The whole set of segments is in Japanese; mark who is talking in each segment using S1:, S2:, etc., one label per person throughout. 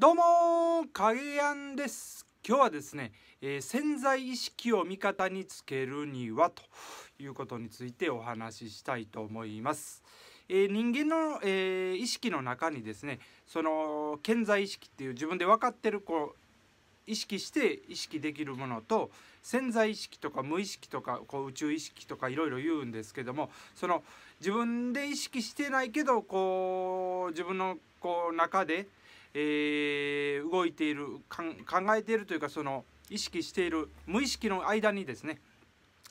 S1: どうもかげやんです今日はですね、えー、潜在意識を味方につけるにはということについてお話ししたいと思います。えー、人間の、えー、意識の中にですねその潜在意識っていう自分で分かってるこう意識して意識できるものと潜在意識とか無意識とかこう宇宙意識とかいろいろ言うんですけどもその自分で意識してないけどこう自分のこう中でえー、動いている考えているというかその意識している無意識の間にですね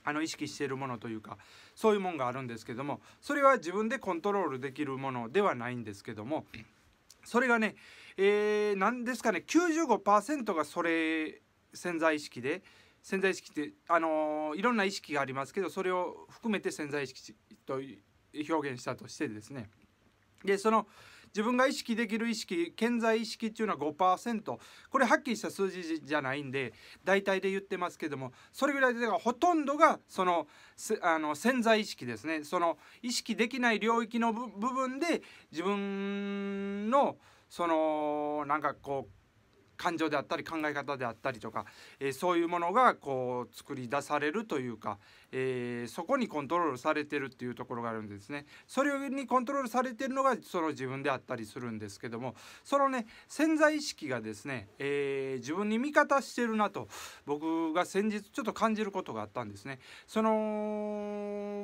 S1: あの意識しているものというかそういうもんがあるんですけどもそれは自分でコントロールできるものではないんですけどもそれがねえ何、ー、ですかね95%がそれ潜在意識で潜在意識ってあのー、いろんな意識がありますけどそれを含めて潜在意識と表現したとしてですねでその自分が意識できる意識健在意識っていうのは5%これはっきりした数字じゃないんで大体で言ってますけどもそれぐらいでほとんどがそのあの潜在意識ですねその意識できない領域の部分で自分のそのなんかこう感情であったり考え方であったりとか、えー、そういうものがこう作り出されるというか、えー、そこにコントロールされてるっていうところがあるんですねそれにコントロールされてるのがその自分であったりするんですけどもそのね潜在意識がですね、えー、自分に味方してるなと僕が先日ちょっと感じることがあったんですねその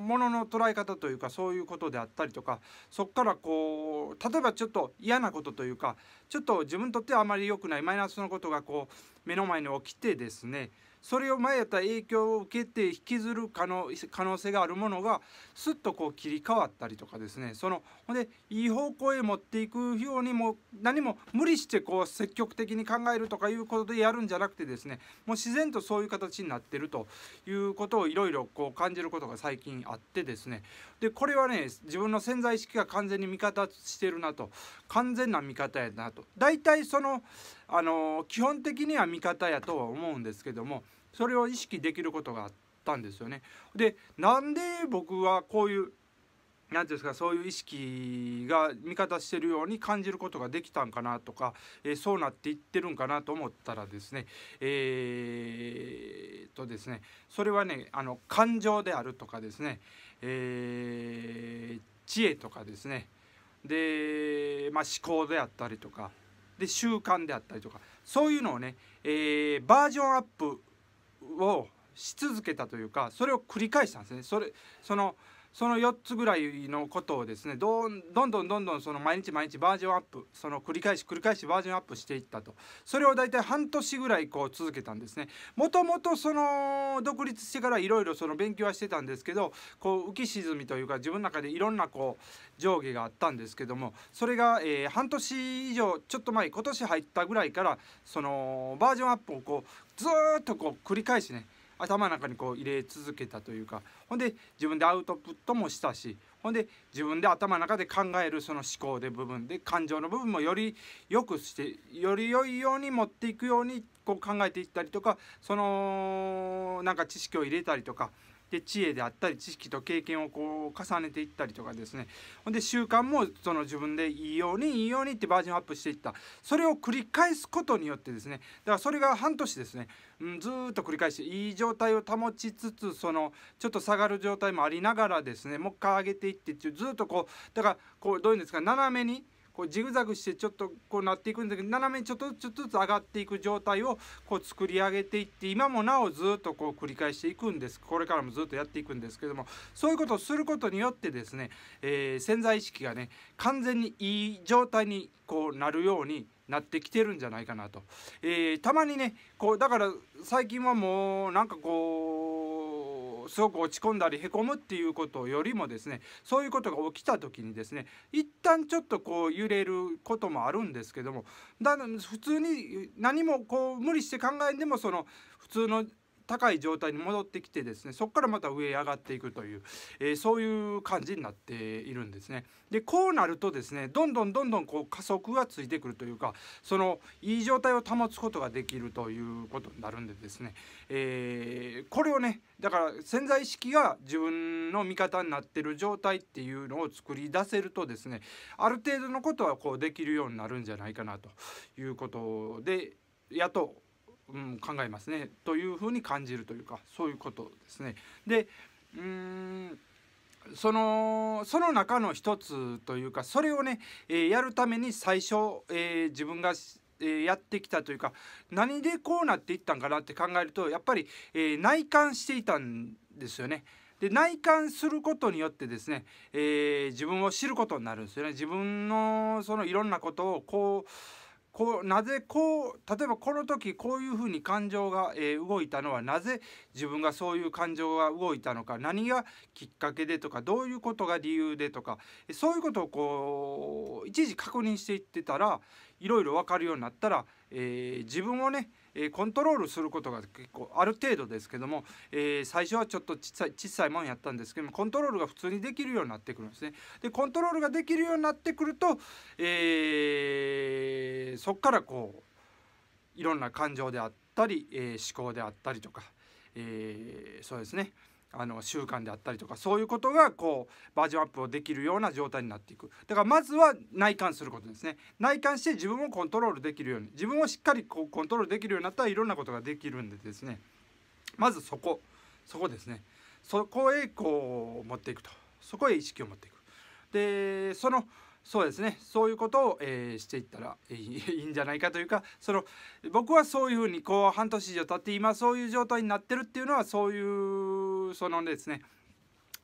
S1: ものの捉え方というかそういうことであったりとかそこからこう例えばちょっと嫌なことというかちょっと自分にとってはあまり良くないマイナスのことがこう目の前に起きてですねそれを前やった影響を受けて引きずる可能可能性があるものがすっとこう切り替わったりとかですねそのほんでいい方向へ持っていくようにも何も無理してこう積極的に考えるとかいうことでやるんじゃなくてですねもう自然とそういう形になってるということをいろいろこう感じることが最近あってですねでこれはね自分の潜在意識が完全に味方してるなと完全な味方やなと。大体そのあの基本的には味方やとは思うんですけどもそれを意識できることがあったんですよね。でなんで僕はこういう何て言うんですかそういう意識が味方してるように感じることができたんかなとか、えー、そうなっていってるんかなと思ったらですねえー、とですねそれはねあの感情であるとかですね、えー、知恵とかですねで、まあ、思考であったりとかで習慣であったりとかそういうのをね、えー、バージョンアップをし続けたというかそれを繰り返したんですね。それそのその4つぐらいのことをですねどんどんどんどんどんその毎日毎日バージョンアップその繰り返し繰り返しバージョンアップしていったとそれを大体半年ぐらいこう続けたんですねもともとその独立してからいろいろその勉強はしてたんですけどこう浮き沈みというか自分の中でいろんなこう上下があったんですけどもそれが、え半年以上ちょっと前今年入ったぐらいからそのバージョンアップをこうずっとこう繰り返しね頭の中にこう入れ続けたというかほんで自分でアウトプットもしたしほんで自分で頭の中で考えるその思考で部分で感情の部分もより良くしてより良いように持っていくようにこう考えていったりとかそのなんか知識を入れたりとかで知恵であったり知識と経験をこう重ねていったりとかですねほんで習慣もその自分でいいようにいいようにってバージョンアップしていったそれを繰り返すことによってですねだからそれが半年ですね、うん、ずっと繰り返していい状態を保ちつつそのちょっと下がる状態もありながらですねもう一回上げていってっていうずっとこうだからこうどういうんですか斜めにこうジグザグしてちょっとこうなっていくんだけど斜めにちょっとずつ上がっていく状態をこう作り上げていって今もなおずっとこう繰り返していくんですこれからもずっとやっていくんですけどもそういうことをすることによってですね、えー、潜在意識がね完全にいい状態にこうなるようになってきてるんじゃないかなと。えー、たまにねこうだから最近はもうなんかこうすごく落ち込んだりへこむっていうことよりもですねそういうことが起きた時にですね一旦ちょっとこう揺れることもあるんですけどもだ普通に何もこう無理して考えんでもその普通の高い状態に戻ってきてですねそこからまた上へ上がっていくという、えー、そういう感じになっているんですね。でこうなるとですねどんどんどんどんこう加速がついてくるというかそのいい状態を保つことができるということになるんでですね、えー、これをねだから潜在意識が自分の味方になってる状態っていうのを作り出せるとですねある程度のことはこうできるようになるんじゃないかなということでやとうん、考えますねというふうに感じるというかそういうことですね。でうんそのその中の一つというかそれをね、えー、やるために最初、えー、自分が、えー、やってきたというか何でこうなっていったんかなって考えるとやっぱり、え内観していたんですよね。で内観することによってですね、え自分を知ることになるんですよね。自分のそのいろんなことをこうこうなぜこう例えばこの時こういうふうに感情が、えー、動いたのはなぜ自分がそういう感情が動いたのか何がきっかけでとかどういうことが理由でとかそういうことをこう一時確認していってたらいろいろ分かるようになったら、えー、自分をねえコントロールすることが結構ある程度ですけども、えー、最初はちょっと小さい小さいもんやったんですけどもコントロールが普通にできるようになってくるんですね。でコントロールができるようになってくると、えー、そっからこういろんな感情であったり、え思考であったりとか、えそうですねあの習慣であったりとかそういうことがこうバージョンアップをできるような状態になっていくだからまずは内観することですね内観して自分をコントロールできるように自分をしっかりこうコントロールできるようになったらいろんなことができるんでですねまずそこそこですねそこへこう持っていくとそこへ意識を持っていくでそのそうですねそういうことを、えー、していったら いいんじゃないかというかその僕はそういうふうにこう半年以上経って今そういう状態になってるっていうのはそういうそのですね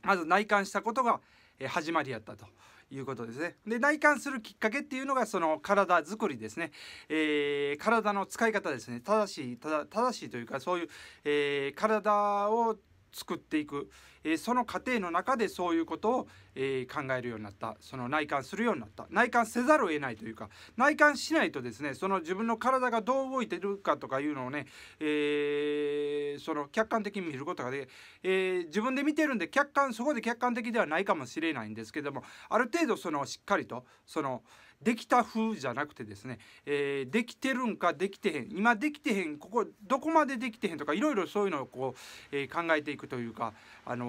S1: まず内観したことが始まりやったということですね。で内観するきっかけっていうのがその体づくりですね、えー、体の使い方ですね正しい正しいというかそういう、えー、体を作っていく、えその過程の中でそういうことを、え考えるようになったその内観するようになった内観せざるを得ないというか内観しないとですねその自分の体がどう動いてるかとかいうのをね、えー、その客観的に見ることがで、えー、自分で見てるんで客観そこで客観的ではないかもしれないんですけどもある程度そのしっかりとそのできた風じゃなくてですね、えー、できてるんかできてへん今できてへんここどこまでできてへんとかいろいろそういうのをこう、え考えていくというかあの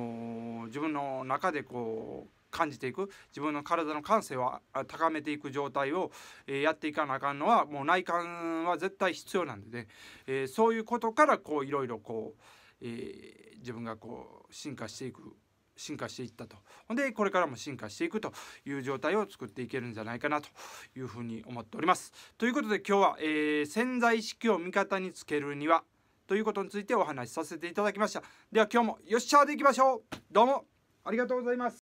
S1: 自分の中でこう感じていく自分の体の感性を高めていく状態を、えー、やっていかなあかんのはもう内観は絶対必要なんでね、えー、そういうことからこういろいろこう、えー、自分がこう進化していく進化していったとほんでこれからも進化していくという状態を作っていけるんじゃないかなというふうに思っております。ということで今日は、えー、潜在意識を味方につけるにはということについてお話しさせていただきましたでは今日もよっしゃーでいきましょうどうもありがとうございます